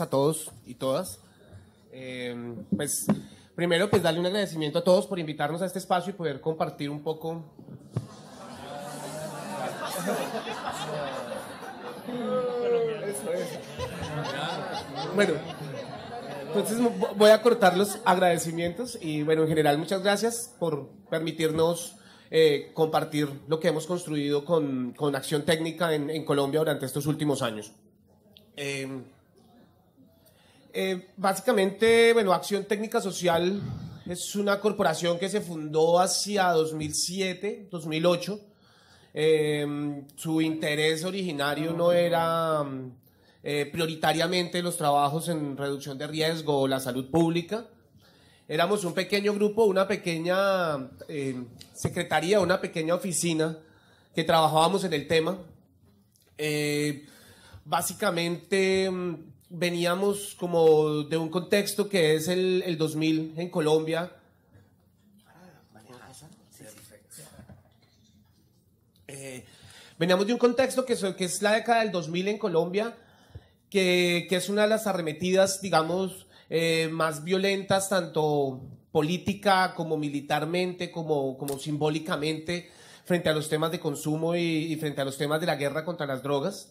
a todos y todas. Eh, pues primero, pues darle un agradecimiento a todos por invitarnos a este espacio y poder compartir un poco. Bueno, entonces voy a cortar los agradecimientos y bueno, en general muchas gracias por permitirnos eh, compartir lo que hemos construido con, Acción Técnica en, Colombia durante estos últimos años. Eh, eh, básicamente, bueno, Acción Técnica Social es una corporación que se fundó hacia 2007, 2008. Em, su interés originario no era mm, eh, prioritariamente los trabajos en reducción de riesgo o la salud pública. Éramos un pequeño grupo, una pequeña em, secretaría, una pequeña oficina que trabajábamos en el tema. Eh, básicamente mm, veníamos como de un contexto que es el, el 2000 en Colombia. Eh, veníamos de un contexto que, que, es la década del 2000 en Colombia, que, es una de las arremetidas, digamos, eh, más violentas, tanto política como militarmente, como, simbólicamente, frente a los temas de consumo y frente a los temas de la guerra contra las drogas.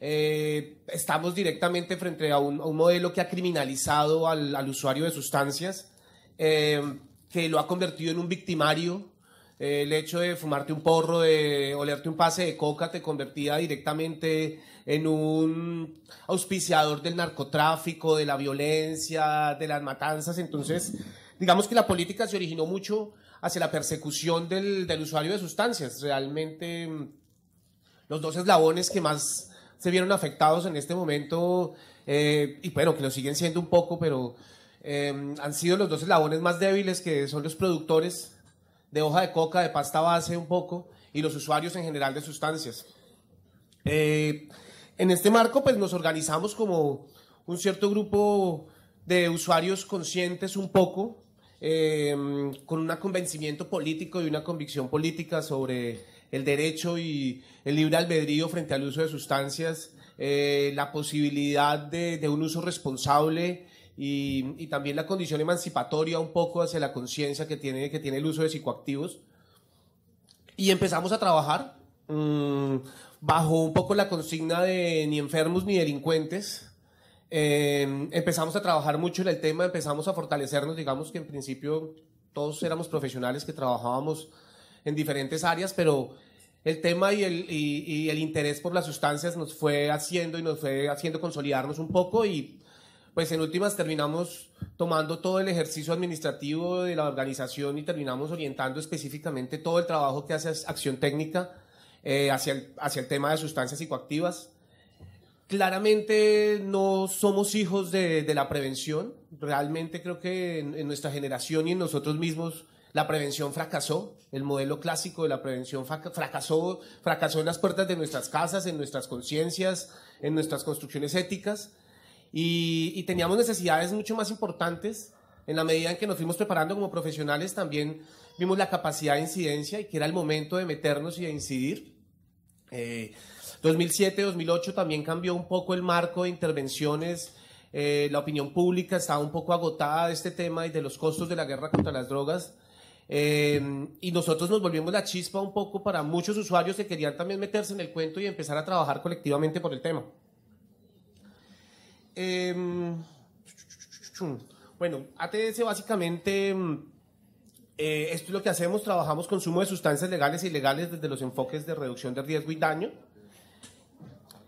Eh, estamos directamente frente a un, modelo que ha criminalizado al, usuario de sustancias, eh, que lo ha convertido en un victimario. Eh, el hecho de fumarte un porro, de olerte un pase de coca, te convertía directamente en un auspiciador del narcotráfico, de la violencia, de las matanzas. Entonces, digamos que la política se originó mucho hacia la persecución del usuario de sustancias. Realmente, mm, los dos eslabones que más vieron afectados en este momento eh, y bueno, que lo siguen siendo un poco, pero em, han sido los dos eslabones más débiles que son los productores de hoja de coca, de pasta base un poco y los usuarios en general de sustancias. Eh, en este marco pues nos organizamos como un cierto grupo de usuarios conscientes un poco, em, con un convencimiento político y una convicción política sobre el derecho y el libre albedrío frente al uso de sustancias, eh, la posibilidad de, un uso responsable y, también la condición emancipatoria un poco hacia la conciencia que tiene, que tiene el uso de psicoactivos. Y empezamos a trabajar mm, bajo un poco la consigna de ni enfermos ni delincuentes. Em, empezamos a trabajar mucho en el tema, empezamos a fortalecernos, digamos que en principio todos éramos profesionales que trabajábamos en diferentes áreas, pero el tema y el, interés por las sustancias nos fue haciendo y nos fue haciendo consolidarnos un poco y pues en últimas terminamos tomando todo el ejercicio administrativo de la organización y terminamos orientando específicamente todo el trabajo que hace acción técnica eh, hacia, el, tema de sustancias psicoactivas. Claramente no somos hijos de, la prevención, realmente creo que en, nuestra generación y en nosotros mismos la prevención fracasó, el modelo clásico de la prevención fracasó, fracasó en las puertas de nuestras casas, en nuestras conciencias, en nuestras construcciones éticas y, teníamos necesidades mucho más importantes. En la medida en que nos fuimos preparando como profesionales, también vimos la capacidad de incidencia y que era el momento de meternos y de incidir. 2007-2008 eh, también cambió un poco el marco de intervenciones. Eh, la opinión pública estaba un poco agotada de este tema y de los costos de la guerra contra las drogas. Eh, y nosotros nos volvimos la chispa un poco para muchos usuarios que querían también meterse en el cuento y empezar a trabajar colectivamente por el tema. Em, bueno, ATS básicamente, mm, eh, esto es lo que hacemos, trabajamos consumo de sustancias legales e ilegales desde los enfoques de reducción de riesgo y daño.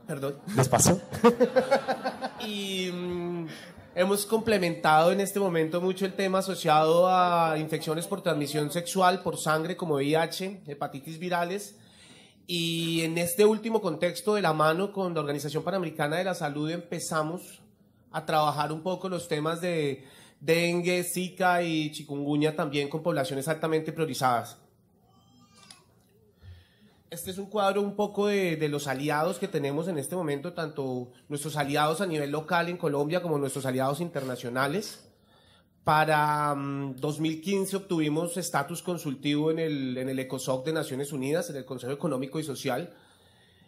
Perdón. ¿Les pasó? y mm, Hemos complementado en este momento mucho el tema asociado a infecciones por transmisión sexual, por sangre como VIH, hepatitis virales. Y en este último contexto, de la mano con la Organización Panamericana de la Salud, empezamos a trabajar un poco los temas de dengue, zika y chikungunya también con poblaciones altamente priorizadas. Este es un cuadro un poco de, los aliados que tenemos en este momento, tanto nuestros aliados a nivel local en Colombia como nuestros aliados internacionales. Para 2015 mm, obtuvimos estatus consultivo en el, en el ECOSOC de Naciones Unidas, en el Consejo Económico y Social,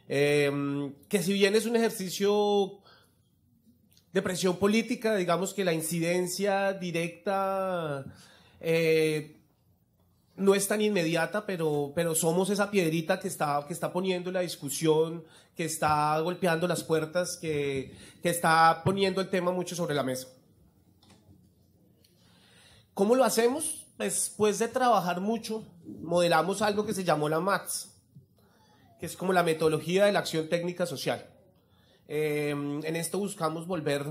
eh, que si bien es un ejercicio de presión política, digamos que la incidencia directa... Eh, no es tan inmediata, pero, pero somos esa piedrita que está, que está poniendo la discusión, que está golpeando las puertas, que, está poniendo el tema mucho sobre la mesa. ¿Cómo lo hacemos? Pues, después de trabajar mucho, modelamos algo que se llamó la MAX, que es como la metodología de la acción técnica social. Em, en esto buscamos volver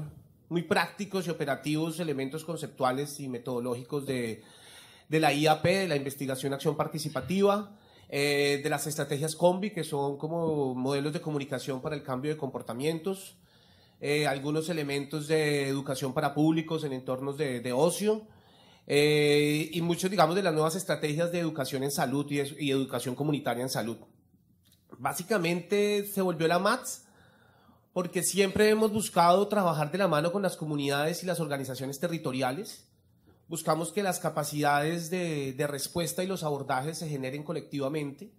muy prácticos y operativos elementos conceptuales y metodológicos de, de la IAP, de la Investigación Acción Participativa, eh, de las estrategias COMBI, que son como modelos de comunicación para el cambio de comportamientos, eh, algunos elementos de educación para públicos en entornos de, ocio. Eh, y muchos, digamos, de las nuevas estrategias de educación en salud y, y educación comunitaria en salud. Básicamente se volvió la MATS porque siempre hemos buscado trabajar de la mano con las comunidades y las organizaciones territoriales buscamos que las capacidades de, respuesta y los abordajes se generen colectivamente,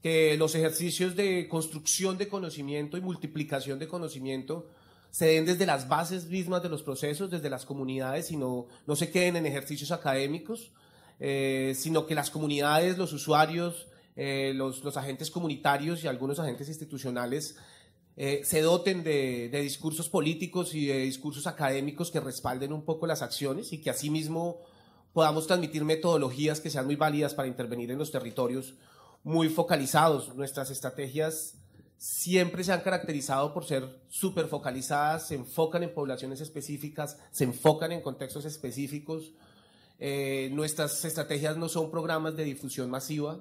que los ejercicios de construcción de conocimiento y multiplicación de conocimiento se den desde las bases mismas de los procesos, desde las comunidades y no, se queden en ejercicios académicos, eh, sino que las comunidades, los usuarios, eh, los, los, agentes comunitarios y algunos agentes institucionales eh, se doten de, discursos políticos y de discursos académicos que respalden un poco las acciones y que asimismo podamos transmitir metodologías que sean muy válidas para intervenir en los territorios muy focalizados. Nuestras estrategias siempre se han caracterizado por ser súper focalizadas, se enfocan en poblaciones específicas, se enfocan en contextos específicos. Eh, nuestras estrategias no son programas de difusión masiva,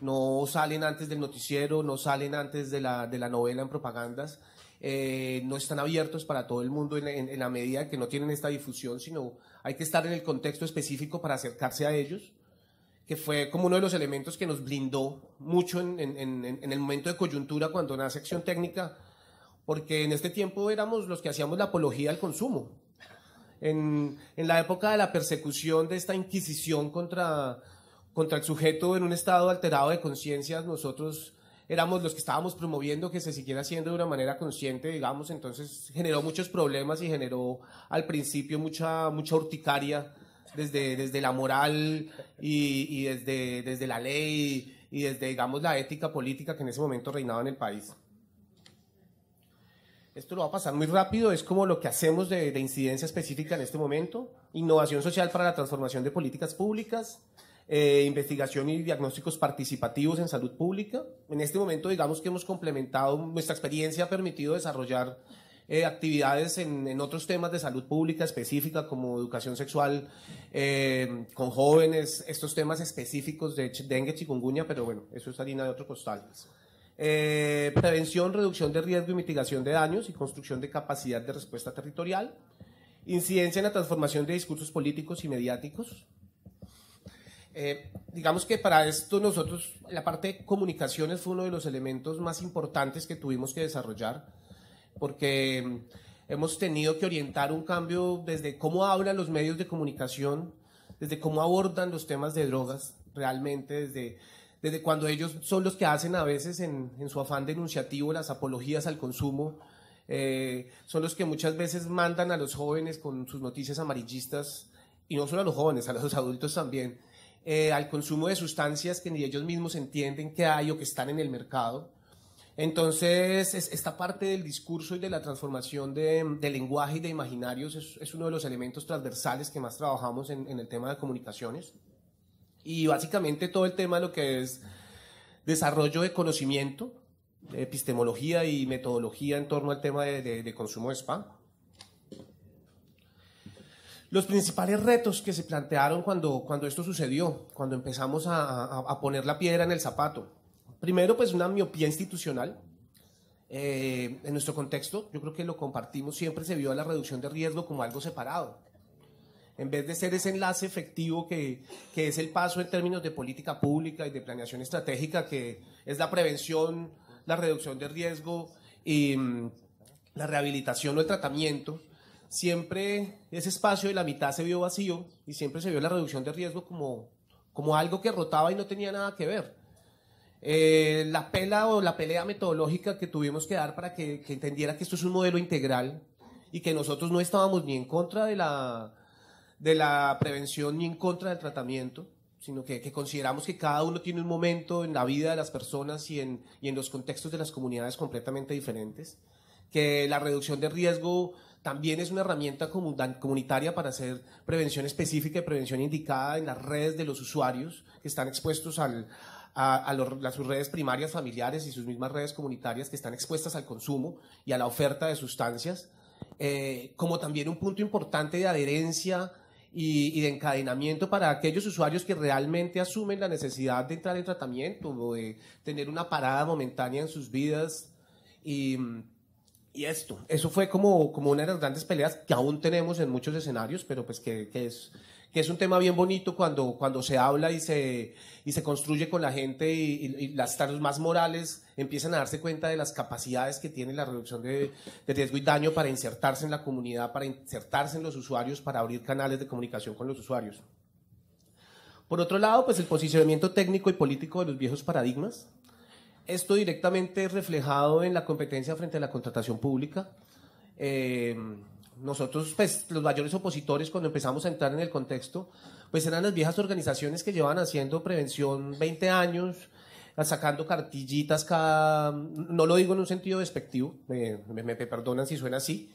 no salen antes del noticiero, no salen antes de la, novela en propagandas, eh, no están abiertos para todo el mundo en, la medida que no tienen esta difusión, sino hay que estar en el contexto específico para acercarse a ellos, que fue como uno de los elementos que nos blindó mucho en, el momento de coyuntura cuando nace Acción Técnica, porque en este tiempo éramos los que hacíamos la apología al consumo. en, la época de la persecución, de esta inquisición contra contra el sujeto en un estado alterado de conciencia, nosotros éramos los que estábamos promoviendo que se siguiera haciendo de una manera consciente, digamos, entonces generó muchos problemas y generó al principio mucha, mucha urticaria desde, desde la moral y, desde, desde la ley y desde, digamos, la ética política que en ese momento reinaba en el país. Esto lo va a pasar muy rápido, es como lo que hacemos de incidencia específica en este momento, innovación social para la transformación de políticas públicas, eh, investigación y diagnósticos participativos en salud pública. En este momento, digamos que hemos complementado, nuestra experiencia ha permitido desarrollar eh, actividades en, otros temas de salud pública específica como educación sexual eh, con jóvenes, estos temas específicos de dengue, chikungunya, pero bueno, eso es harina de otro costal. prevención, reducción de riesgo y mitigación de daños y construcción de capacidad de respuesta territorial. Incidencia en la transformación de discursos políticos y mediáticos, eh, digamos que para esto nosotros, la parte de comunicaciones fue uno de los elementos más importantes que tuvimos que desarrollar, porque mm, hemos tenido que orientar un cambio desde cómo hablan los medios de comunicación, desde cómo abordan los temas de drogas, realmente desde, desde cuando ellos son los que hacen a veces en, su afán denunciativo las apologías al consumo, eh, son los que muchas veces mandan a los jóvenes con sus noticias amarillistas, y no solo a los jóvenes, a los adultos también, eh, al consumo de sustancias que ni ellos mismos entienden que hay o que están en el mercado. Entonces, esta parte del discurso y de la transformación de, lenguaje y de imaginarios es, uno de los elementos transversales que más trabajamos en, el tema de comunicaciones. Y básicamente todo el tema lo que es desarrollo de conocimiento, epistemología y metodología en torno al tema de, de consumo de spam. Los principales retos que se plantearon cuando, cuando esto sucedió, cuando empezamos a, a, poner la piedra en el zapato. Primero, pues una miopía institucional. Eh, en nuestro contexto, yo creo que lo compartimos, siempre se vio a la reducción de riesgo como algo separado. En vez de ser ese enlace efectivo que, que es el paso en términos de política pública y de planeación estratégica, que es la prevención, la reducción de riesgo y mm, la rehabilitación o el tratamiento, siempre ese espacio de la mitad se vio vacío y siempre se vio la reducción de riesgo como, como algo que rotaba y no tenía nada que ver. Eh, la pela o la pelea metodológica que tuvimos que dar para que, entendiera que esto es un modelo integral y que nosotros no estábamos ni en contra de la, de la prevención ni en contra del tratamiento, sino que, consideramos que cada uno tiene un momento en la vida de las personas y y en los contextos de las comunidades completamente diferentes, que la reducción de riesgo también es una herramienta comunitaria para hacer prevención específica y prevención indicada en las redes de los usuarios que están expuestos a, a, sus redes primarias familiares y sus mismas redes comunitarias que están expuestas al consumo y a la oferta de sustancias, eh, como también un punto importante de adherencia y, y, de encadenamiento para aquellos usuarios que realmente asumen la necesidad de entrar en tratamiento o de tener una parada momentánea en sus vidas y mm, y esto, eso fue como, una de las grandes peleas que aún tenemos en muchos escenarios, pero pues que, es, que es un tema bien bonito cuando, cuando se habla y se, construye con la gente y, las tardes más morales empiezan a darse cuenta de las capacidades que tiene la reducción de, de, riesgo y daño para insertarse en la comunidad, para insertarse en los usuarios, para abrir canales de comunicación con los usuarios. Por otro lado, pues el posicionamiento técnico y político de los viejos paradigmas, esto directamente reflejado en la competencia frente a la contratación pública. Eh, nosotros, pues, los mayores opositores, cuando empezamos a entrar en el contexto, pues eran las viejas organizaciones que llevan haciendo prevención 20 años, sacando cartillitas cada... No lo digo en un sentido despectivo, me, perdonan si suena así,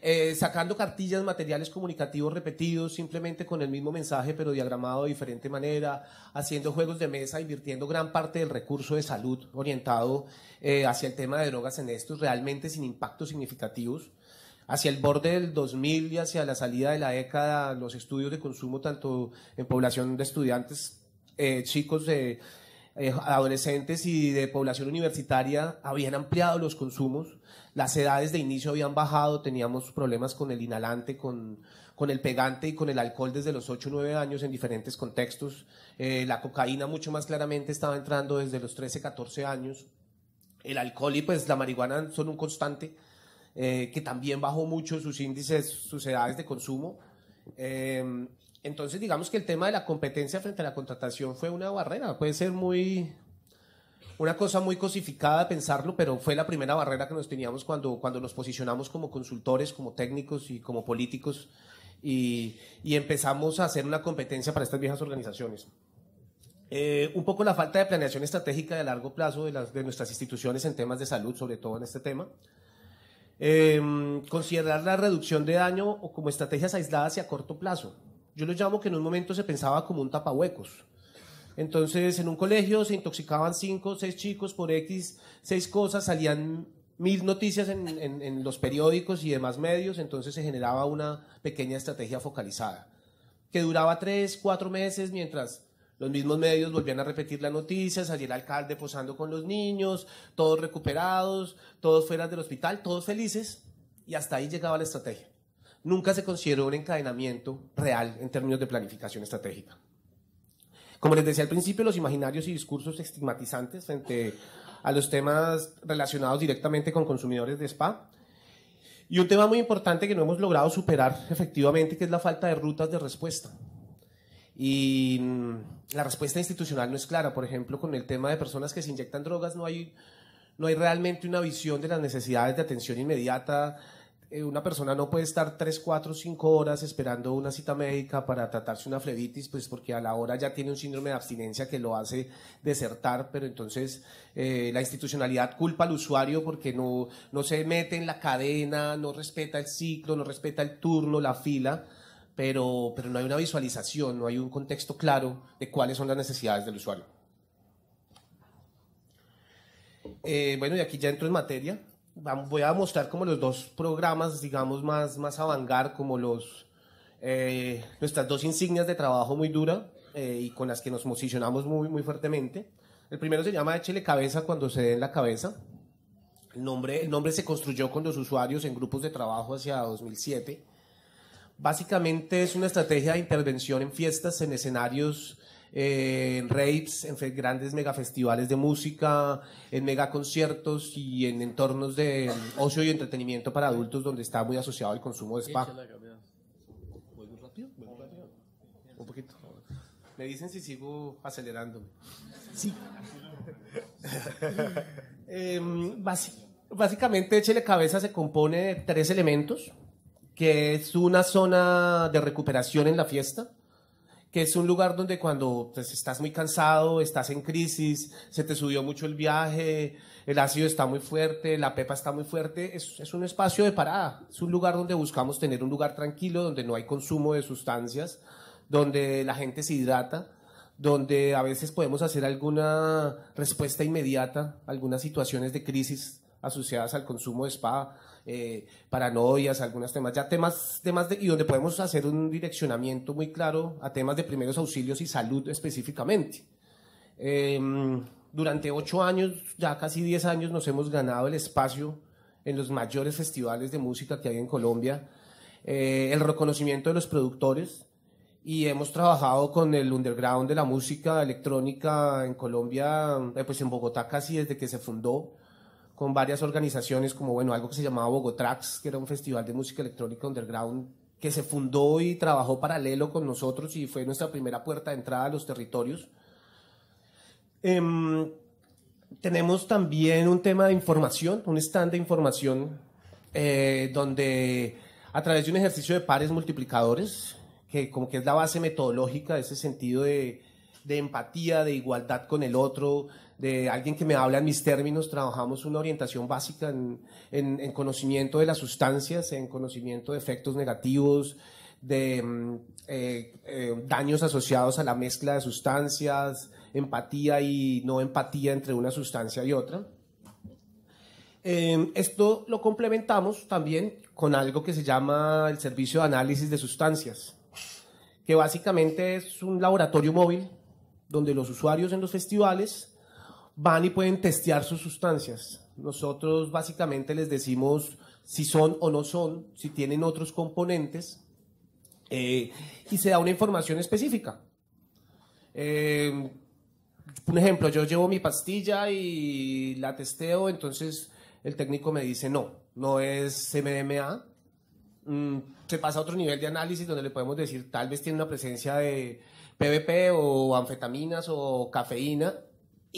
eh, sacando cartillas, materiales comunicativos repetidos, simplemente con el mismo mensaje, pero diagramado de diferente manera, haciendo juegos de mesa, invirtiendo gran parte del recurso de salud orientado eh, hacia el tema de drogas en estos, realmente sin impactos significativos. Hacia el borde del 2000 y hacia la salida de la década, los estudios de consumo, tanto en población de estudiantes, eh, chicos de adolescentes y de población universitaria, habían ampliado los consumos las edades de inicio habían bajado, teníamos problemas con el inhalante, con, con el pegante y con el alcohol desde los 8 9 años en diferentes contextos. Eh, la cocaína mucho más claramente estaba entrando desde los 13, 14 años. El alcohol y pues la marihuana son un constante eh, que también bajó mucho sus índices, sus edades de consumo. Em, entonces digamos que el tema de la competencia frente a la contratación fue una barrera, puede ser muy, una cosa muy cosificada pensarlo, pero fue la primera barrera que nos teníamos cuando, cuando nos posicionamos como consultores, como técnicos y como políticos y, empezamos a hacer una competencia para estas viejas organizaciones. Eh, un poco la falta de planeación estratégica de largo plazo de, las, de nuestras instituciones en temas de salud, sobre todo en este tema. Eh, considerar la reducción de daño como estrategias aisladas y a corto plazo. Yo lo llamo que en un momento se pensaba como un tapahuecos entonces, en un colegio se intoxicaban cinco, seis chicos por X, seis cosas, salían mil noticias en, los periódicos y demás medios, entonces se generaba una pequeña estrategia focalizada, que duraba tres, cuatro meses mientras los mismos medios volvían a repetir la noticia, salía el alcalde posando con los niños, todos recuperados, todos fuera del hospital, todos felices, y hasta ahí llegaba la estrategia. Nunca se consideró un encadenamiento real en términos de planificación estratégica. Como les decía al principio, los imaginarios y discursos estigmatizantes frente a los temas relacionados directamente con consumidores de spa. Y un tema muy importante que no hemos logrado superar efectivamente, que es la falta de rutas de respuesta. Y mm, la respuesta institucional no es clara. Por ejemplo, con el tema de personas que se inyectan drogas, no hay, no hay realmente una visión de las necesidades de atención inmediata, eh, una persona no puede estar 3, 4, cinco horas esperando una cita médica para tratarse una flebitis, pues porque a la hora ya tiene un síndrome de abstinencia que lo hace desertar, pero entonces eh, la institucionalidad culpa al usuario porque no, se mete en la cadena, no respeta el ciclo, no respeta el turno, la fila. Pero, no hay una visualización, no hay un contexto claro de cuáles son las necesidades del usuario. Eh, bueno, y aquí ya entro en materia voy a mostrar como los dos programas, digamos, más, más avangar, como los, eh, nuestras dos insignias de trabajo muy dura eh, y con las que nos posicionamos muy, muy fuertemente. El primero se llama Échele Cabeza cuando se dé en la cabeza. El nombre, el nombre se construyó con los usuarios en grupos de trabajo hacia 2007. Básicamente es una estrategia de intervención en fiestas, en escenarios en raves, en grandes megafestivales de música, en mega conciertos y en entornos de ocio y entretenimiento para adultos donde está muy asociado el consumo de spa. Un poquito. Me dicen si sigo acelerando. Sí. Em, básicamente, Échele Cabeza se compone de tres elementos, que es una zona de recuperación en la fiesta, que es un lugar donde cuando pues, estás muy cansado, estás en crisis, se te subió mucho el viaje, el ácido está muy fuerte, la pepa está muy fuerte, es, es, un espacio de parada, es un lugar donde buscamos tener un lugar tranquilo, donde no hay consumo de sustancias, donde la gente se hidrata, donde a veces podemos hacer alguna respuesta inmediata, algunas situaciones de crisis asociadas al consumo de spa, eh, paranoias, algunos temas, ya temas, temas de, y donde podemos hacer un direccionamiento muy claro a temas de primeros auxilios y salud específicamente. Em, durante ocho años, ya casi diez años, nos hemos ganado el espacio en los mayores festivales de música que hay en Colombia, eh, el reconocimiento de los productores y hemos trabajado con el underground de la música electrónica en Colombia, eh, pues en Bogotá casi desde que se fundó con varias organizaciones como bueno, algo que se llamaba Bogotrax, que era un festival de música electrónica underground que se fundó y trabajó paralelo con nosotros y fue nuestra primera puerta de entrada a los territorios. Em, tenemos también un tema de información, un stand de información eh, donde a través de un ejercicio de pares multiplicadores, que como que es la base metodológica de ese sentido de, de empatía, de igualdad con el otro, de alguien que me habla en mis términos, trabajamos una orientación básica en, conocimiento de las sustancias, en conocimiento de efectos negativos, de mm, eh, eh, daños asociados a la mezcla de sustancias, empatía y no empatía entre una sustancia y otra. Em, esto lo complementamos también con algo que se llama el servicio de análisis de sustancias, que básicamente es un laboratorio móvil donde los usuarios en los festivales van y pueden testear sus sustancias. Nosotros básicamente les decimos si son o no son, si tienen otros componentes, eh, y se da una información específica. Eh, un ejemplo, yo llevo mi pastilla y la testeo, entonces el técnico me dice no, no es MDMA. Mm, se pasa a otro nivel de análisis donde le podemos decir tal vez tiene una presencia de PVP o anfetaminas o cafeína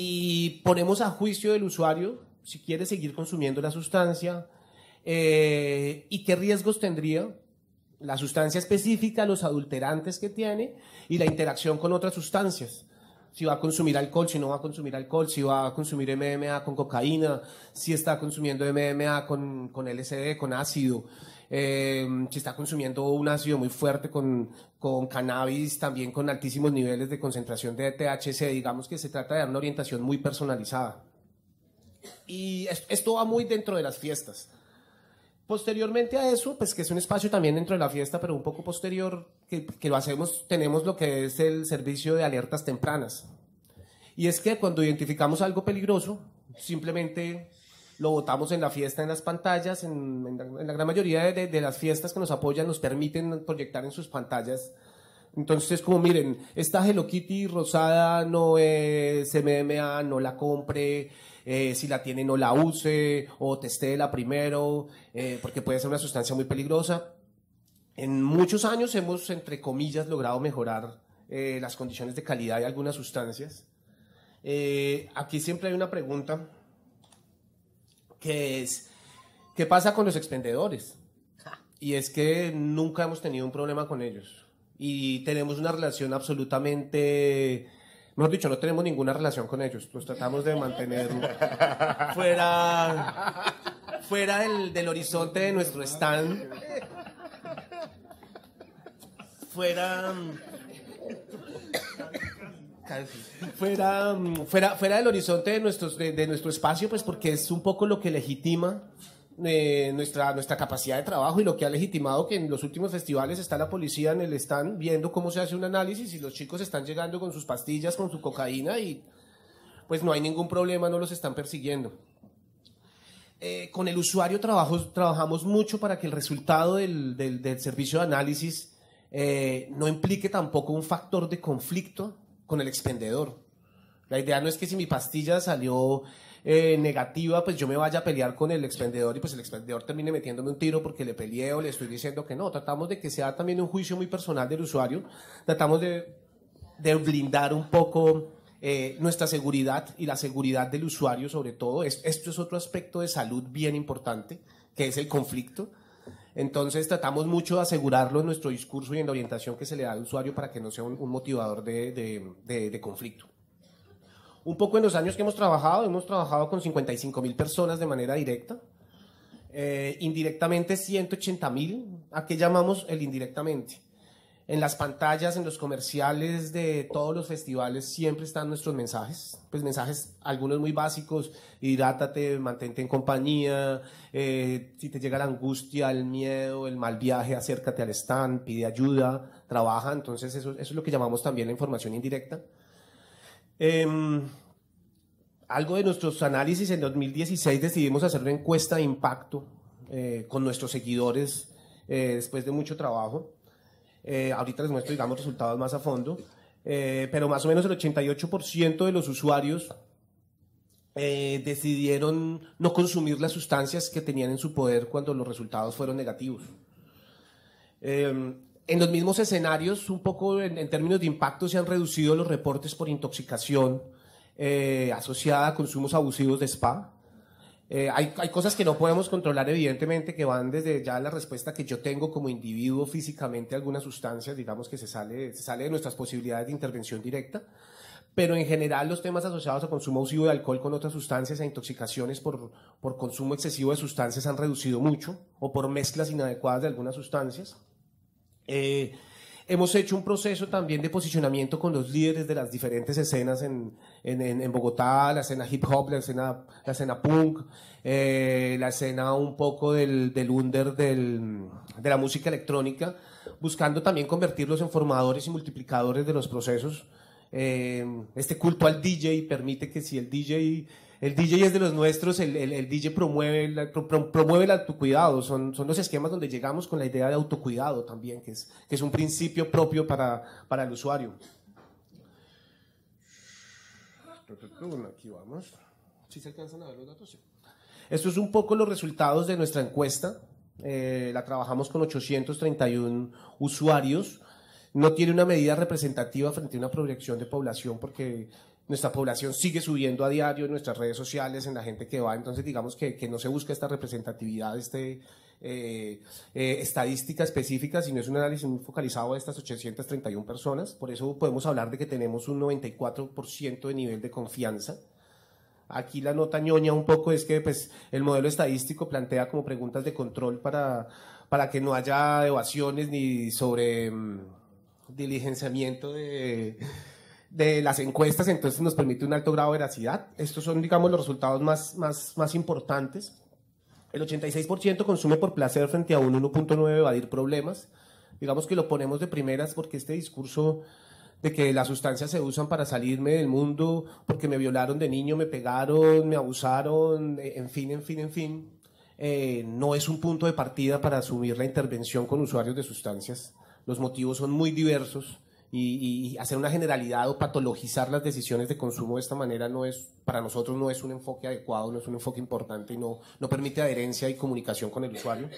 y ponemos a juicio del usuario si quiere seguir consumiendo la sustancia eh, y qué riesgos tendría la sustancia específica, los adulterantes que tiene y la interacción con otras sustancias. Si va a consumir alcohol, si no va a consumir alcohol, si va a consumir MMA con cocaína, si está consumiendo MMA con, con LSD, con ácido eh, si está consumiendo un ácido muy fuerte con, con cannabis, también con altísimos niveles de concentración de THC, digamos que se trata de dar una orientación muy personalizada. Y esto va muy dentro de las fiestas. Posteriormente a eso, pues que es un espacio también dentro de la fiesta, pero un poco posterior, que, que, lo hacemos, tenemos lo que es el servicio de alertas tempranas. Y es que cuando identificamos algo peligroso, simplemente lo votamos en la fiesta, en las pantallas, en, la, gran mayoría de, las fiestas que nos apoyan nos permiten proyectar en sus pantallas. Entonces, como miren, esta Hello Kitty rosada no es MMA, no la compre, eh, si la tiene no la use o la primero, eh, porque puede ser una sustancia muy peligrosa. En muchos años hemos, entre comillas, logrado mejorar eh, las condiciones de calidad de algunas sustancias. aquí siempre hay una pregunta que es, ¿qué pasa con los expendedores? Y es que nunca hemos tenido un problema con ellos. Y tenemos una relación absolutamente... Mejor dicho, no tenemos ninguna relación con ellos. Los tratamos de mantener fuera, fuera del, del horizonte de nuestro stand. Fuera... Mm, fuera, fuera, del horizonte de, nuestros, de, nuestro espacio, pues porque es un poco lo que legitima eh, nuestra, nuestra capacidad de trabajo y lo que ha legitimado que en los últimos festivales está la policía en el stand viendo cómo se hace un análisis y los chicos están llegando con sus pastillas, con su cocaína y pues no hay ningún problema, no los están persiguiendo. Eh, con el usuario trabajo, trabajamos mucho para que el resultado del, servicio de análisis eh, no implique tampoco un factor de conflicto con el expendedor. La idea no es que si mi pastilla salió eh, negativa, pues yo me vaya a pelear con el expendedor y pues el expendedor termine metiéndome un tiro porque le peleé o le estoy diciendo que no. Tratamos de que sea también un juicio muy personal del usuario. Tratamos de, blindar un poco eh, nuestra seguridad y la seguridad del usuario sobre todo. Es, esto es otro aspecto de salud bien importante, que es el conflicto. Entonces tratamos mucho de asegurarlo en nuestro discurso y en la orientación que se le da al usuario para que no sea un, motivador de, conflicto. Un poco en los años que hemos trabajado, hemos trabajado con 55 mil personas de manera directa, eh, indirectamente 180 mil, ¿a qué llamamos el indirectamente? En las pantallas, en los comerciales de todos los festivales siempre están nuestros mensajes, pues mensajes algunos muy básicos, hidrátate, mantente en compañía, eh, si te llega la angustia, el miedo, el mal viaje, acércate al stand, pide ayuda, trabaja, entonces eso, es lo que llamamos también la información indirecta. Em, algo de nuestros análisis, en 2016 decidimos hacer una encuesta de impacto eh, con nuestros seguidores eh, después de mucho trabajo eh, ahorita les muestro, digamos, resultados más a fondo. Eh, pero más o menos el 88% de los usuarios eh, decidieron no consumir las sustancias que tenían en su poder cuando los resultados fueron negativos. en los mismos escenarios, un poco en, términos de impacto, se han reducido los reportes por intoxicación asociada a consumos abusivos de spa. Eh, hay, cosas que no podemos controlar, evidentemente, que van desde ya la respuesta que yo tengo como individuo físicamente a algunas sustancias, digamos que se sale, sale de nuestras posibilidades de intervención directa. Pero en general los temas asociados a consumo abusivo de alcohol con otras sustancias e intoxicaciones por, por consumo excesivo de sustancias han reducido mucho o por mezclas inadecuadas de algunas sustancias. Eh, hemos hecho un proceso también de posicionamiento con los líderes de las diferentes escenas en, Bogotá, la escena hip hop, la escena, la escena punk, eh, la escena un poco del, under de la música electrónica, buscando también convertirlos en formadores y multiplicadores de los procesos. Eh, este culto al DJ permite que si el DJ el DJ es de los nuestros, el, DJ promueve, el autocuidado, son, son los esquemas donde llegamos con la idea de autocuidado también, que es, un principio propio para, el usuario. Esto es un poco los resultados de nuestra encuesta. Eh, la trabajamos con 831 usuarios. No tiene una medida representativa frente a una proyección de población porque nuestra población sigue subiendo a diario en nuestras redes sociales, en la gente que va, entonces digamos que, no se busca esta representatividad, este... Eh, eh, estadística específica, sino es un análisis muy focalizado de estas 831 personas. Por eso podemos hablar de que tenemos un 94% de nivel de confianza. Aquí la nota ñoña un poco es que pues, el modelo estadístico plantea como preguntas de control para, para que no haya evasiones ni sobre mm, diligenciamiento de de las encuestas, entonces nos permite un alto grado de veracidad. Estos son, digamos, los resultados más, importantes. El 86% consume por placer frente a un 1.9 evadir problemas. Digamos que lo ponemos de primeras porque este discurso de que las sustancias se usan para salirme del mundo, porque me violaron de niño, me pegaron, me abusaron, eh, en fin, en fin, en fin, eh, no es un punto de partida para asumir la intervención con usuarios de sustancias. Los motivos son muy diversos y, hacer una generalidad o patologizar las decisiones de consumo de esta manera no es, para nosotros no es un enfoque adecuado, no es un enfoque importante y no, no permite adherencia y comunicación con el usuario.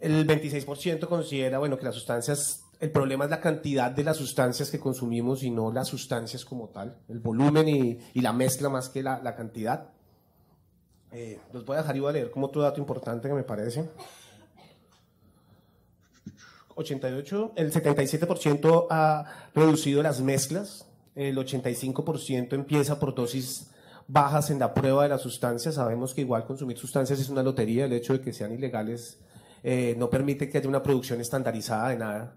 El 26% considera bueno, que las sustancias, el problema es la cantidad de las sustancias que consumimos y no las sustancias como tal, el volumen y, la mezcla más que la, cantidad. Eh, los voy a dejar y voy a leer como otro dato importante que me parece. 88, el 77% ha reducido las mezclas, el 85% empieza por dosis bajas en la prueba de la sustancia Sabemos que igual consumir sustancias es una lotería, el hecho de que sean ilegales eh, no permite que haya una producción estandarizada de nada.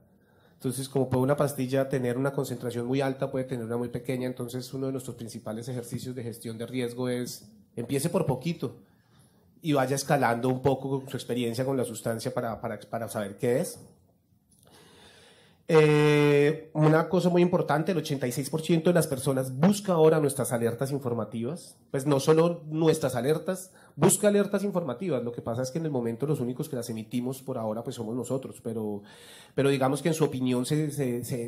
Entonces, como puede una pastilla tener una concentración muy alta, puede tener una muy pequeña. Entonces, uno de nuestros principales ejercicios de gestión de riesgo es empiece por poquito y vaya escalando un poco su experiencia con la sustancia para saber qué es. Eh, una cosa muy importante, el 86% de las personas busca ahora nuestras alertas informativas, pues no solo nuestras alertas, busca alertas informativas, lo que pasa es que en el momento los únicos que las emitimos por ahora pues somos nosotros, pero, pero digamos que en su opinión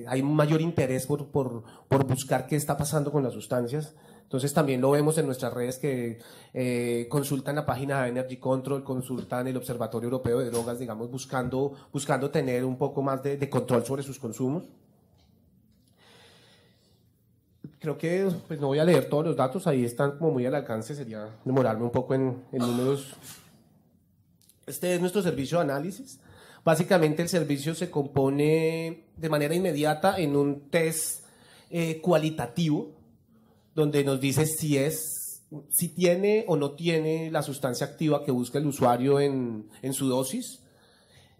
hay un mayor interés por buscar qué está pasando con las sustancias entonces también lo vemos en nuestras redes que eh, consultan la página de Energy Control, consultan el Observatorio Europeo de Drogas, digamos, buscando, buscando tener un poco más de, control sobre sus consumos creo que pues, no voy a leer todos los datos, ahí están como muy al alcance, sería demorarme un poco en, en números. Este es nuestro servicio de análisis. Básicamente el servicio se compone de manera inmediata en un test eh, cualitativo donde nos dice si es, si tiene o no tiene la sustancia activa que busca el usuario en, su dosis.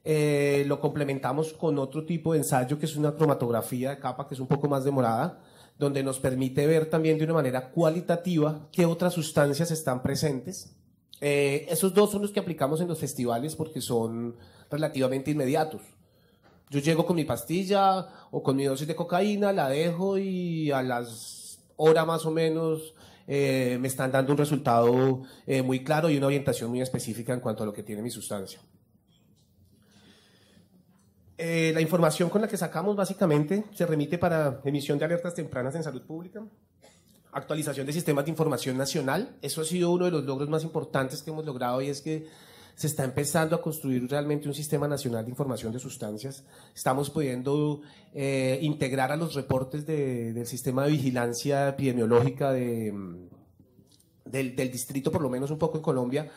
Eh, lo complementamos con otro tipo de ensayo que es una cromatografía de capa que es un poco más demorada, donde nos permite ver también de una manera cualitativa qué otras sustancias están presentes. Eh, esos dos son los que aplicamos en los festivales porque son relativamente inmediatos. Yo llego con mi pastilla o con mi dosis de cocaína, la dejo y a las hora más o menos eh, me están dando un resultado eh, muy claro y una orientación muy específica en cuanto a lo que tiene mi sustancia. Eh, la información con la que sacamos básicamente se remite para emisión de alertas tempranas en salud pública, actualización de sistemas de información nacional. Eso ha sido uno de los logros más importantes que hemos logrado y es que se está empezando a construir realmente un sistema nacional de información de sustancias. Estamos pudiendo eh, integrar a los reportes del sistema de vigilancia epidemiológica de, mm, del, distrito, por lo menos un poco en Colombia,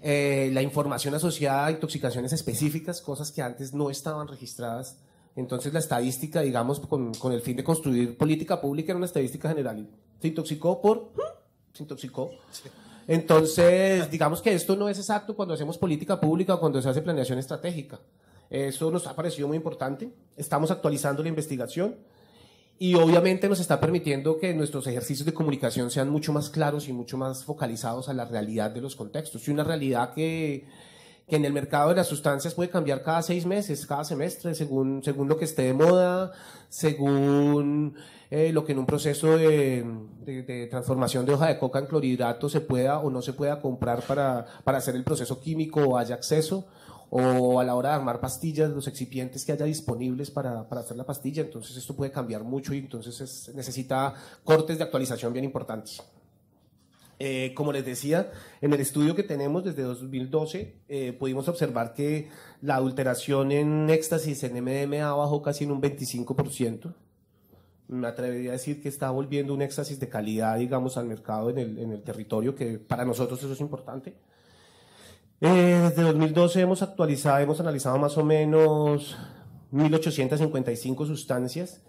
eh, la información asociada a intoxicaciones específicas, cosas que antes no estaban registradas. Entonces la estadística, digamos, con, con, el fin de construir política pública era una estadística general. Se intoxicó por... Se intoxicó. Sí. Entonces, digamos que esto no es exacto cuando hacemos política pública o cuando se hace planeación estratégica. Eso nos ha parecido muy importante. Estamos actualizando la investigación y obviamente nos está permitiendo que nuestros ejercicios de comunicación sean mucho más claros y mucho más focalizados a la realidad de los contextos. Y una realidad que que en el mercado de las sustancias puede cambiar cada seis meses, cada semestre, según, según lo que esté de moda, según eh, lo que en un proceso de, transformación de hoja de coca en clorhidrato se pueda o no se pueda comprar para, hacer el proceso químico o haya acceso, o a la hora de armar pastillas, los excipientes que haya disponibles para, hacer la pastilla, entonces esto puede cambiar mucho y entonces necesita cortes de actualización bien importantes. Eh, como les decía, en el estudio que tenemos desde 2012 eh, pudimos observar que la adulteración en éxtasis en MDMA bajó casi en un 25%. Me atrevería a decir que está volviendo un éxtasis de calidad, digamos, al mercado en el, en el territorio, que para nosotros eso es importante. Eh, desde 2012 hemos actualizado, hemos analizado más o menos 1.855 sustancias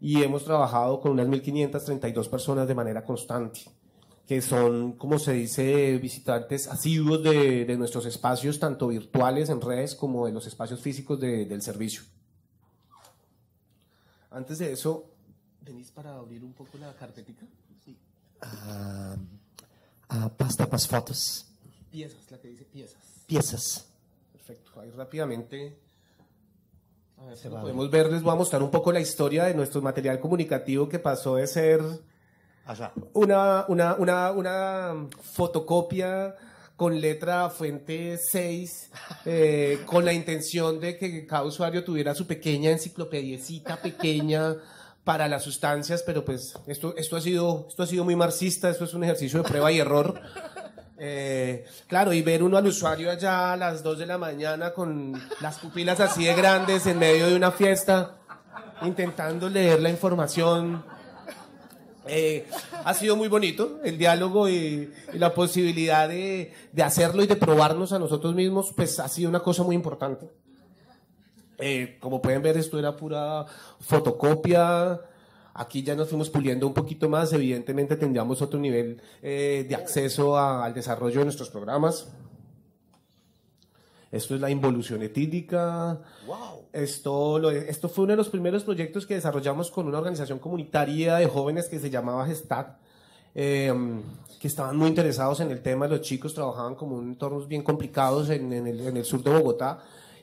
y hemos trabajado con unas 1.532 personas de manera constante que son, como se dice, visitantes asiduos de, de nuestros espacios, tanto virtuales en redes como de los espacios físicos del servicio. Antes de eso, tenéis para abrir un poco la carpetica? Sí. Ah, ah, pasta para fotos. Piezas, la que dice piezas. Piezas. Perfecto, ahí rápidamente. A ver, si podemos ver, les voy a mostrar un poco la historia de nuestro material comunicativo que pasó de ser una, una, fotocopia con letra fuente 6, eh, con la intención de que cada usuario tuviera su pequeña enciclopediecita pequeña para las sustancias, pero pues esto, esto, ha sido, esto ha sido muy marxista, esto es un ejercicio de prueba y error. Eh, claro, y ver uno al usuario allá a las 2 de la mañana con las pupilas así de grandes en medio de una fiesta, intentando leer la información. Eh, ha sido muy bonito el diálogo y, la posibilidad de, hacerlo y de probarnos a nosotros mismos, pues ha sido una cosa muy importante. Eh, como pueden ver, esto era pura fotocopia. Aquí ya nos fuimos puliendo un poquito más. Evidentemente tendríamos otro nivel eh, de acceso al desarrollo de nuestros programas. Esto es la involución etílica. Esto, esto fue uno de los primeros proyectos que desarrollamos con una organización comunitaria de jóvenes que se llamaba Gestat, eh, que estaban muy interesados en el tema. Los chicos trabajaban como en entornos bien complicados en, el, sur de Bogotá.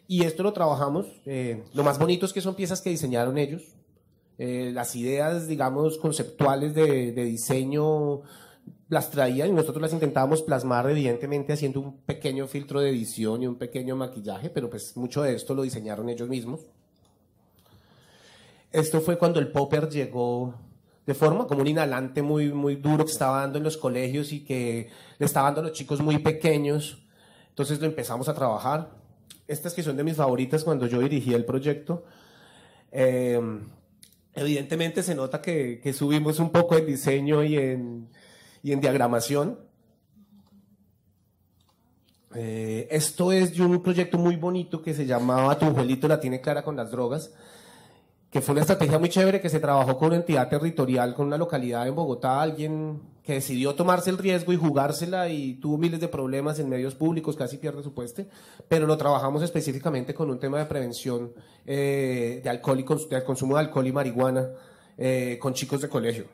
Y esto lo trabajamos. Eh, lo más bonito es que son piezas que diseñaron ellos. Eh, las ideas, digamos, conceptuales de, de diseño las traía y nosotros las intentábamos plasmar evidentemente haciendo un pequeño filtro de visión y un pequeño maquillaje, pero pues mucho de esto lo diseñaron ellos mismos. Esto fue cuando el popper llegó de forma como un inhalante muy, muy duro que estaba dando en los colegios y que le estaba dando a los chicos muy pequeños. Entonces lo empezamos a trabajar. Estas que son de mis favoritas cuando yo dirigí el proyecto. Eh, evidentemente se nota que, que subimos un poco el diseño y en y en diagramación. Eh, esto es de un proyecto muy bonito que se llamaba Tu abuelito la tiene clara con las drogas, que fue una estrategia muy chévere que se trabajó con una entidad territorial, con una localidad en Bogotá, alguien que decidió tomarse el riesgo y jugársela y tuvo miles de problemas en medios públicos, casi pierde su puesto, pero lo trabajamos específicamente con un tema de prevención eh, de alcohol y del consumo de alcohol y marihuana eh, con chicos de colegio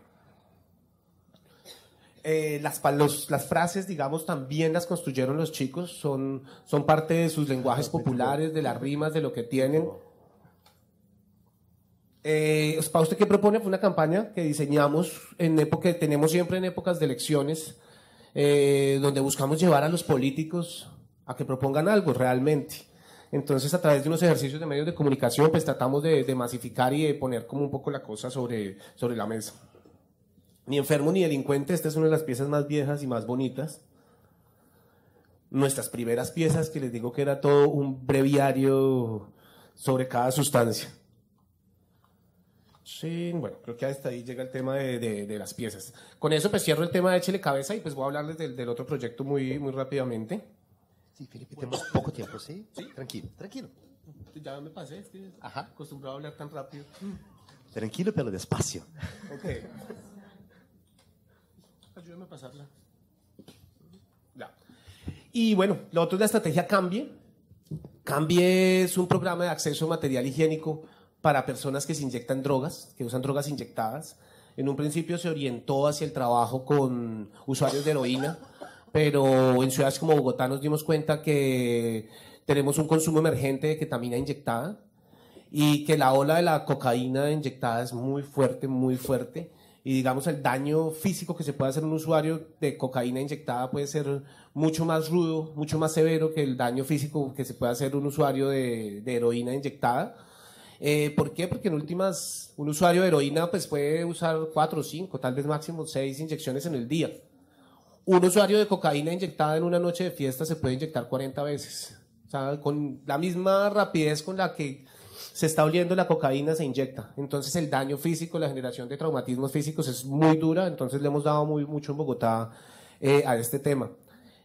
eh, las, las frases, digamos, también las construyeron los chicos, son, son parte de sus lenguajes populares, de las rimas, de lo que tienen. Eh, ¿Para usted qué propone? Fue una campaña que diseñamos en época, tenemos siempre en épocas de elecciones, eh, donde buscamos llevar a los políticos a que propongan algo realmente. Entonces, a través de unos ejercicios de medios de comunicación, pues tratamos de, masificar y de poner como un poco la cosa sobre, sobre la mesa. Ni enfermo ni delincuente, esta es una de las piezas más viejas y más bonitas. Nuestras primeras piezas, que les digo que era todo un breviario sobre cada sustancia. Sí, bueno, creo que hasta ahí llega el tema de, de, las piezas. Con eso pues cierro el tema de Échele Cabeza y pues voy a hablarles del, del otro proyecto muy, muy rápidamente. Sí, Felipe, tenemos poco tiempo, ¿sí? ¿sí? Tranquilo, tranquilo. Ya me pasé, estoy Ajá. acostumbrado a hablar tan rápido. Tranquilo, pero despacio. Ok. Ayúdame a pasarla. Ya. Y bueno, lo otro es la estrategia Cambie. Cambie es un programa de acceso a material higiénico para personas que se inyectan drogas, que usan drogas inyectadas. En un principio se orientó hacia el trabajo con usuarios de heroína, pero en ciudades como Bogotá nos dimos cuenta que tenemos un consumo emergente de ketamina inyectada y que la ola de la cocaína inyectada es muy fuerte, muy fuerte y digamos el daño físico que se puede hacer un usuario de cocaína inyectada puede ser mucho más rudo, mucho más severo que el daño físico que se puede hacer un usuario de, de heroína inyectada. Eh, ¿Por qué? Porque en últimas un usuario de heroína pues puede usar cuatro o cinco tal vez máximo seis inyecciones en el día. Un usuario de cocaína inyectada en una noche de fiesta se puede inyectar 40 veces. O sea, con la misma rapidez con la que se está oliendo la cocaína, se inyecta. Entonces el daño físico, la generación de traumatismos físicos es muy dura, entonces le hemos dado muy, mucho en Bogotá eh, a este tema.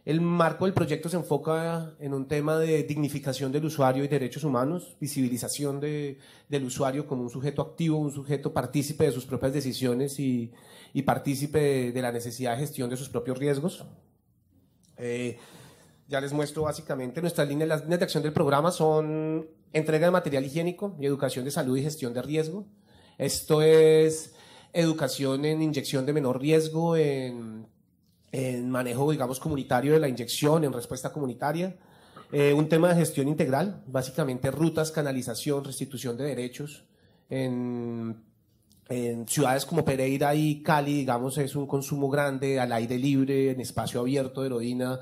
El marco del proyecto se enfoca en un tema de dignificación del usuario y derechos humanos, visibilización del usuario como un sujeto activo, un sujeto partícipe de sus propias decisiones y, partícipe de, la necesidad de gestión de sus propios riesgos. Eh, ya les muestro básicamente nuestras líneas, las líneas de acción del programa son entrega de material higiénico y educación de salud y gestión de riesgo. Esto es educación en inyección de menor riesgo, en, manejo, digamos, comunitario de la inyección, en respuesta comunitaria. Eh, un tema de gestión integral, básicamente rutas, canalización, restitución de derechos. En, ciudades como Pereira y Cali, digamos, es un consumo grande, al aire libre, en espacio abierto de heroína,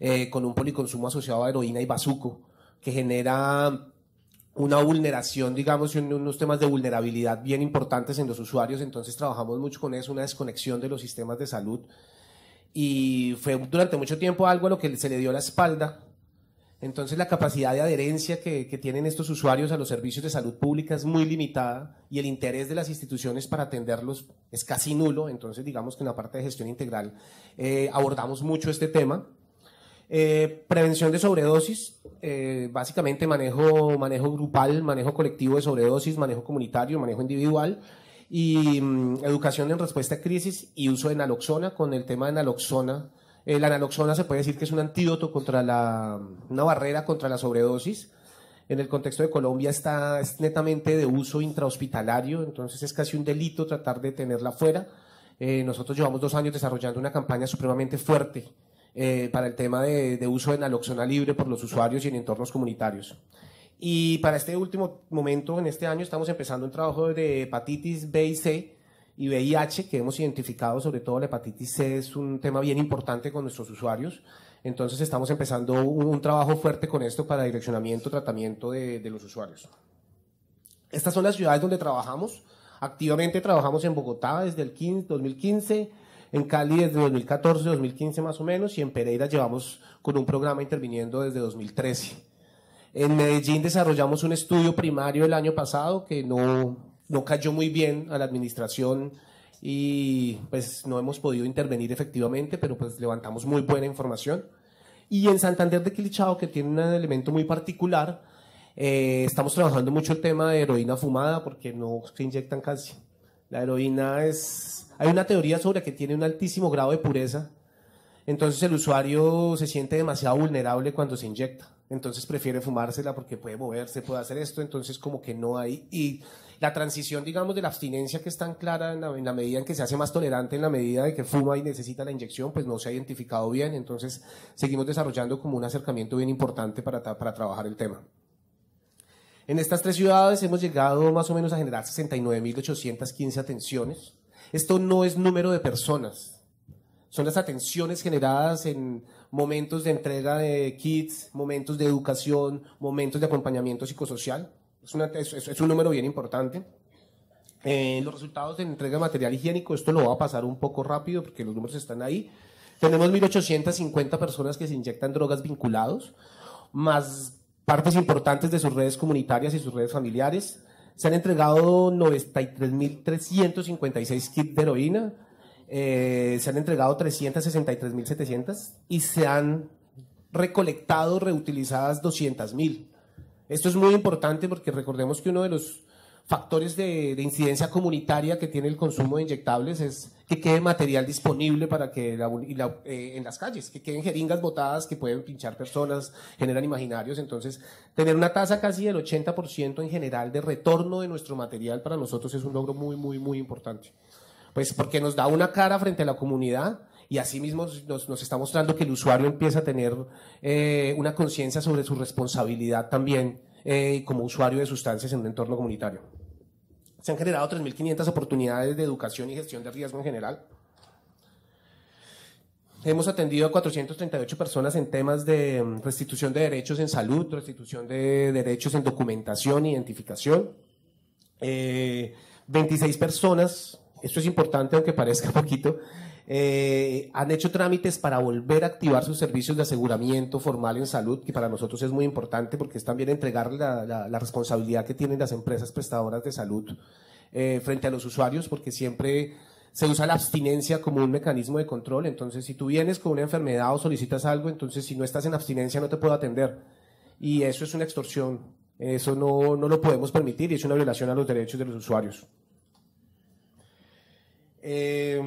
eh, con un policonsumo asociado a heroína y bazuco, que genera una vulneración, digamos, unos temas de vulnerabilidad bien importantes en los usuarios, entonces trabajamos mucho con eso, una desconexión de los sistemas de salud. Y fue durante mucho tiempo algo a lo que se le dio la espalda. Entonces la capacidad de adherencia que, tienen estos usuarios a los servicios de salud pública es muy limitada y el interés de las instituciones para atenderlos es casi nulo. Entonces digamos que en la parte de gestión integral eh, abordamos mucho este tema eh, prevención de sobredosis, eh, básicamente manejo, grupal, manejo colectivo de sobredosis, manejo comunitario, manejo individual y mm, educación en respuesta a crisis y uso de naloxona con el tema de naloxona. Eh, la naloxona se puede decir que es un antídoto contra la, una barrera contra la sobredosis. En el contexto de Colombia está netamente de uso intrahospitalario, entonces es casi un delito tratar de tenerla fuera. nosotros llevamos dos años desarrollando una campaña supremamente fuerte eh, para el tema de, uso de naloxona libre por los usuarios y en entornos comunitarios. Y para este último momento, en este año, estamos empezando un trabajo de hepatitis B y C y VIH que hemos identificado, sobre todo la hepatitis C es un tema bien importante con nuestros usuarios. Entonces estamos empezando un, trabajo fuerte con esto para direccionamiento, tratamiento de, los usuarios. Estas son las ciudades donde trabajamos. Activamente trabajamos en Bogotá desde el 15, 2015 en Cali desde 2014, 2015 más o menos, y en Pereira llevamos con un programa interviniendo desde 2013. En Medellín desarrollamos un estudio primario el año pasado que no, no cayó muy bien a la administración y pues no hemos podido intervenir efectivamente, pero pues levantamos muy buena información. Y en Santander de Quilichao, que tiene un elemento muy particular, eh, estamos trabajando mucho el tema de heroína fumada porque no se inyectan casi. La heroína es... Hay una teoría sobre que tiene un altísimo grado de pureza, entonces el usuario se siente demasiado vulnerable cuando se inyecta. Entonces prefiere fumársela porque puede moverse, puede hacer esto, entonces como que no hay... Y la transición, digamos, de la abstinencia que es tan clara en la, medida en que se hace más tolerante, en la medida de que fuma y necesita la inyección, pues no se ha identificado bien. Entonces seguimos desarrollando como un acercamiento bien importante para trabajar el tema. En estas tres ciudades hemos llegado más o menos a generar 69.815 atenciones. Esto no es número de personas, son las atenciones generadas en momentos de entrega de kits, momentos de educación, momentos de acompañamiento psicosocial. Es, un número bien importante. Eh, los resultados de entrega de material higiénico, esto lo va a pasar un poco rápido porque los números están ahí. Tenemos 1.850 personas que se inyectan drogas vinculados, más partes importantes de sus redes comunitarias y sus redes familiares. Se han entregado 93.356 kits de heroína, eh, se han entregado 363.700 y se han recolectado, reutilizadas 200.000. Esto es muy importante porque recordemos que uno de los factores de, incidencia comunitaria que tiene el consumo de inyectables es que quede material disponible para que eh, en las calles, que queden jeringas botadas que pueden pinchar personas, generan imaginarios. Entonces, tener una tasa casi del 80% en general de retorno de nuestro material para nosotros es un logro muy, muy, muy importante. Pues porque nos da una cara frente a la comunidad y asimismo nos, nos está mostrando que el usuario empieza a tener eh, una conciencia sobre su responsabilidad también eh, como usuario de sustancias en un entorno comunitario se han generado 3.500 oportunidades de educación y gestión de riesgo en general. Hemos atendido a 438 personas en temas de mm, restitución de derechos en salud, restitución de derechos en documentación, e identificación. 26 eh, personas, esto es importante aunque parezca poquito, eh, han hecho trámites para volver a activar sus servicios de aseguramiento formal en salud, que para nosotros es muy importante porque es también entregar la, responsabilidad que tienen las empresas prestadoras de salud eh, frente a los usuarios, porque siempre se usa la abstinencia como un mecanismo de control. Entonces, si tú vienes con una enfermedad o solicitas algo, entonces si no estás en abstinencia no te puedo atender. Y eso es una extorsión. Eso no, no lo podemos permitir y es una violación a los derechos de los usuarios. Eh,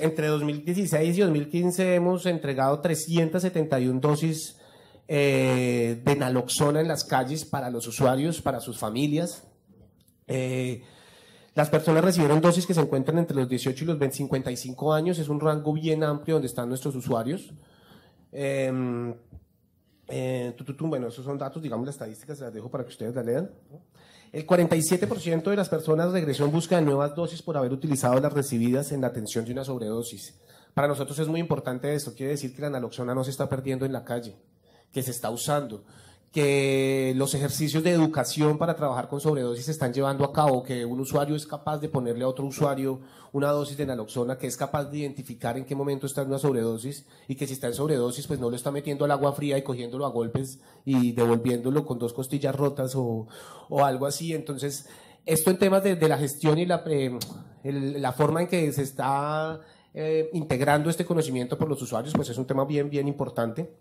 entre 2016 y 2015 hemos entregado 371 dosis eh, de naloxona en las calles para los usuarios, para sus familias. Eh, las personas recibieron dosis que se encuentran entre los 18 y los 55 años, es un rango bien amplio donde están nuestros usuarios. Em, bueno, esos son datos, digamos, las estadísticas, las dejo para que ustedes la lean. El 47% de las personas de regresión buscan nuevas dosis por haber utilizado las recibidas en la atención de una sobredosis. Para nosotros es muy importante esto, quiere decir que la naloxona no se está perdiendo en la calle, que se está usando que los ejercicios de educación para trabajar con sobredosis se están llevando a cabo, que un usuario es capaz de ponerle a otro usuario una dosis de naloxona, que es capaz de identificar en qué momento está en una sobredosis y que si está en sobredosis pues no lo está metiendo al agua fría y cogiéndolo a golpes y devolviéndolo con dos costillas rotas o, algo así. Entonces, esto en temas de, la gestión y la, eh, la forma en que se está eh, integrando este conocimiento por los usuarios pues es un tema bien, bien importante.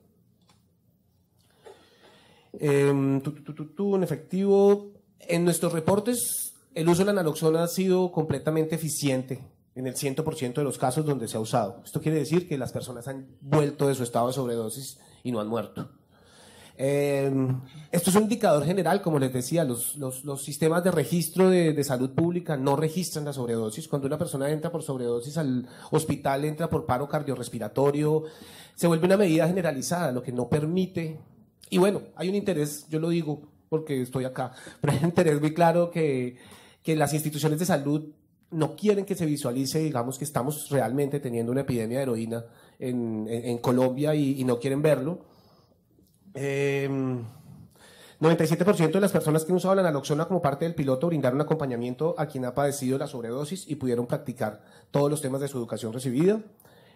Em, en efectivo, en nuestros reportes, el uso de la naloxona ha sido completamente eficiente en el 100% de los casos donde se ha usado. Esto quiere decir que las personas han vuelto de su estado de sobredosis y no han muerto. Em, esto es un indicador general, como les decía, los, sistemas de registro de, de, salud pública no registran la sobredosis. Cuando una persona entra por sobredosis al hospital, entra por paro cardiorrespiratorio, se vuelve una medida generalizada, lo que no permite y bueno, hay un interés, yo lo digo porque estoy acá, pero hay un interés muy claro que, las instituciones de salud no quieren que se visualice, digamos, que estamos realmente teniendo una epidemia de heroína en, Colombia y, no quieren verlo. 97% em, de las personas que han usado la naloxona como parte del piloto brindaron acompañamiento a quien ha padecido la sobredosis y pudieron practicar todos los temas de su educación recibida.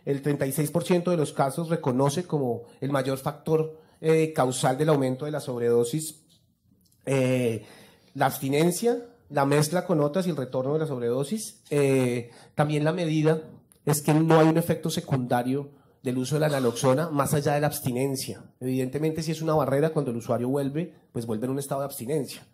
El 36% de los casos reconoce como el mayor factor eh, causal del aumento de la sobredosis, eh, la abstinencia, la mezcla con otras y el retorno de la sobredosis. Eh, también la medida es que no hay un efecto secundario del uso de la naloxona más allá de la abstinencia. Evidentemente, si es una barrera, cuando el usuario vuelve, pues vuelve en un estado de abstinencia.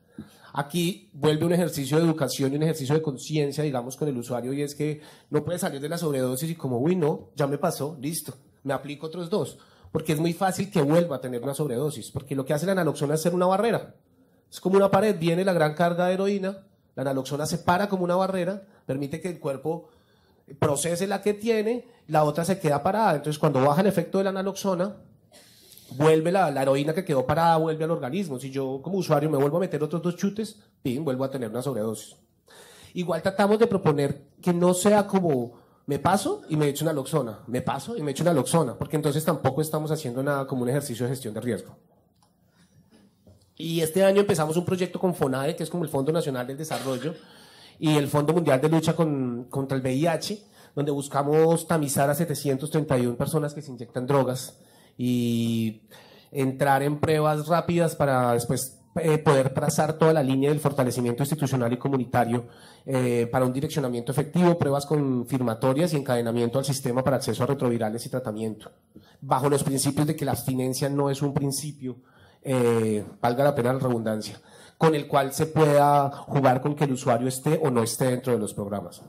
Aquí vuelve un ejercicio de educación y un ejercicio de conciencia, digamos, con el usuario, y es que no puede salir de la sobredosis y como, uy, no, ya me pasó, listo, me aplico otros dos porque es muy fácil que vuelva a tener una sobredosis, porque lo que hace la naloxona es ser una barrera. Es como una pared, viene la gran carga de heroína, la naloxona se para como una barrera, permite que el cuerpo procese la que tiene, la otra se queda parada. Entonces, cuando baja el efecto de la naloxona, vuelve la, heroína que quedó parada, vuelve al organismo. Si yo como usuario me vuelvo a meter otros dos chutes, pim, vuelvo a tener una sobredosis. Igual tratamos de proponer que no sea como me paso y me echo una loxona, me paso y me hecho una loxona, porque entonces tampoco estamos haciendo nada como un ejercicio de gestión de riesgo. Y este año empezamos un proyecto con FONADE, que es como el Fondo Nacional del Desarrollo, y el Fondo Mundial de Lucha contra el VIH, donde buscamos tamizar a 731 personas que se inyectan drogas y entrar en pruebas rápidas para después eh, poder trazar toda la línea del fortalecimiento institucional y comunitario eh, para un direccionamiento efectivo, pruebas confirmatorias y encadenamiento al sistema para acceso a retrovirales y tratamiento, bajo los principios de que la abstinencia no es un principio, eh, valga la pena la redundancia, con el cual se pueda jugar con que el usuario esté o no esté dentro de los programas.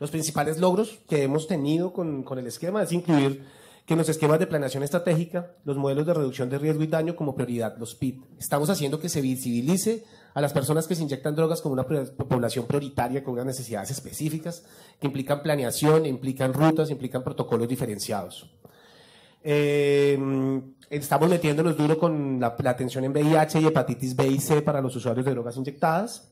Los principales logros que hemos tenido con, con el esquema es incluir que en los esquemas de planeación estratégica, los modelos de reducción de riesgo y daño como prioridad, los PIT. Estamos haciendo que se visibilice a las personas que se inyectan drogas como una población prioritaria con unas necesidades específicas que implican planeación, implican rutas, implican protocolos diferenciados. Eh, estamos metiéndonos duro con la atención en VIH y hepatitis B y C para los usuarios de drogas inyectadas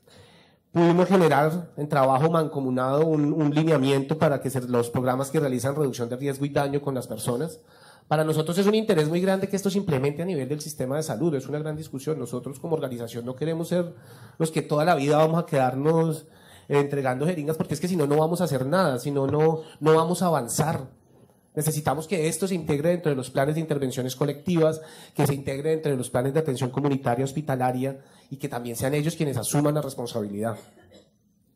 pudimos generar en trabajo mancomunado un, lineamiento para que los programas que realizan reducción de riesgo y daño con las personas. Para nosotros es un interés muy grande que esto se implemente a nivel del sistema de salud, es una gran discusión. Nosotros como organización no queremos ser los que toda la vida vamos a quedarnos entregando jeringas, porque es que si no, no vamos a hacer nada, si no, no, no vamos a avanzar. Necesitamos que esto se integre dentro de los planes de intervenciones colectivas, que se integre dentro de los planes de atención comunitaria hospitalaria y que también sean ellos quienes asuman la responsabilidad.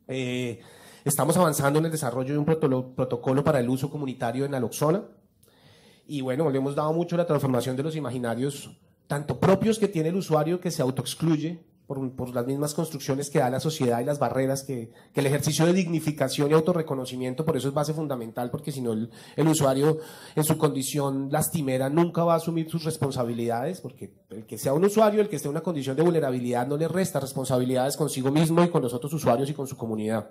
Eh, estamos avanzando en el desarrollo de un protocolo para el uso comunitario de naloxona y bueno, le hemos dado mucho la transformación de los imaginarios, tanto propios que tiene el usuario que se autoexcluye por, las mismas construcciones que da la sociedad y las barreras, que, el ejercicio de dignificación y autorreconocimiento, por eso es base fundamental, porque si no el, usuario en su condición lastimera nunca va a asumir sus responsabilidades, porque el que sea un usuario, el que esté en una condición de vulnerabilidad, no le resta responsabilidades consigo mismo y con los otros usuarios y con su comunidad.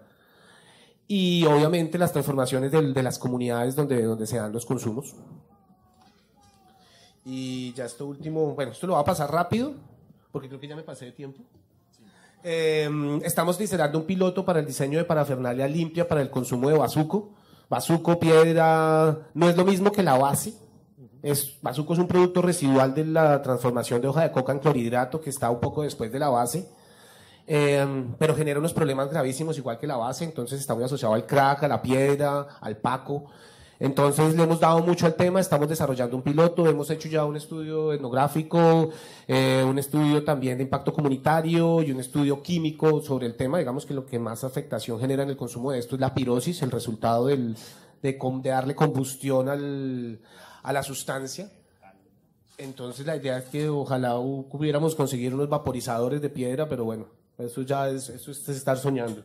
Y obviamente las transformaciones de, de las comunidades donde, donde se dan los consumos. Y ya esto último, bueno, esto lo va a pasar rápido, porque creo que ya me pasé de tiempo. Em, estamos diseñando un piloto para el diseño de parafernalia limpia para el consumo de bazuco. Bazuco, piedra, no es lo mismo que la base. Es, bazuco es un producto residual de la transformación de hoja de coca en clorhidrato que está un poco después de la base. Em, pero genera unos problemas gravísimos igual que la base, entonces está muy asociado al crack, a la piedra, al paco. Entonces le hemos dado mucho al tema, estamos desarrollando un piloto, hemos hecho ya un estudio etnográfico, eh, un estudio también de impacto comunitario y un estudio químico sobre el tema. Digamos que lo que más afectación genera en el consumo de esto es la pirosis, el resultado de, darle combustión a la sustancia. Entonces la idea es que ojalá pudiéramos conseguir unos vaporizadores de piedra, pero bueno, eso ya es, eso es estar soñando.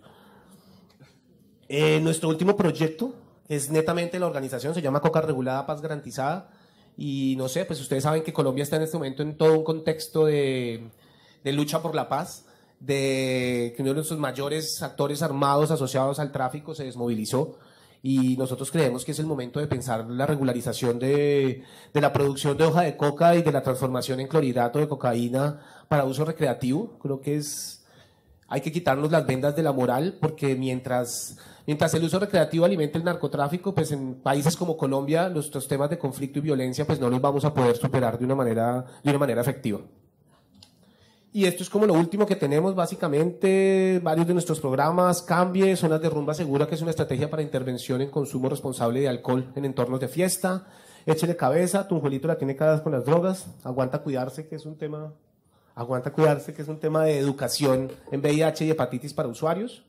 Eh, nuestro último proyecto es netamente la organización, se llama Coca Regulada Paz Garantizada. Y no sé, pues ustedes saben que Colombia está en este momento en todo un contexto de, lucha por la paz, de que uno de sus mayores actores armados asociados al tráfico se desmovilizó. Y nosotros creemos que es el momento de pensar la regularización de, de la producción de hoja de coca y de la transformación en clorhidrato de cocaína para uso recreativo. Creo que es hay que quitarnos las vendas de la moral porque mientras, mientras el uso recreativo alimenta el narcotráfico, pues en países como Colombia nuestros temas de conflicto y violencia pues no los vamos a poder superar de una manera, de una manera efectiva. Y esto es como lo último que tenemos, básicamente, varios de nuestros programas, Cambie, Zonas de Rumba Segura, que es una estrategia para intervención en consumo responsable de alcohol en entornos de fiesta, de Cabeza, Tunjuelito la tiene cada con las drogas, Aguanta Cuidarse, que es un tema Aguanta Cuidarse, que es un tema de educación en VIH y hepatitis para usuarios.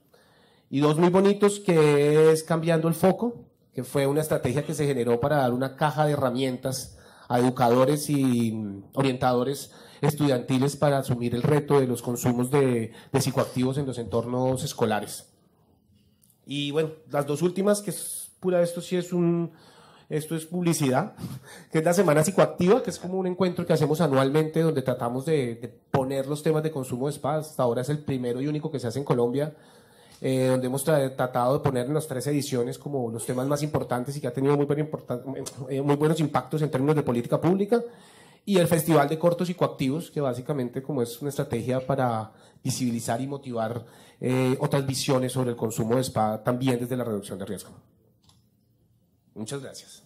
Y dos muy bonitos, que es Cambiando el Foco, que fue una estrategia que se generó para dar una caja de herramientas a educadores y orientadores estudiantiles para asumir el reto de los consumos de, psicoactivos en los entornos escolares. Y bueno, las dos últimas, que es pura, esto sí es un, esto es publicidad, que es la Semana Psicoactiva, que es como un encuentro que hacemos anualmente donde tratamos de, poner los temas de consumo de spa. Hasta ahora es el primero y único que se hace en Colombia, eh, donde hemos tratado de poner en las tres ediciones como los temas más importantes y que ha tenido muy, eh, muy buenos impactos en términos de política pública. Y el Festival de Cortos Psicoactivos, que básicamente como es una estrategia para visibilizar y motivar eh, otras visiones sobre el consumo de spa también desde la reducción de riesgo. Muchas gracias.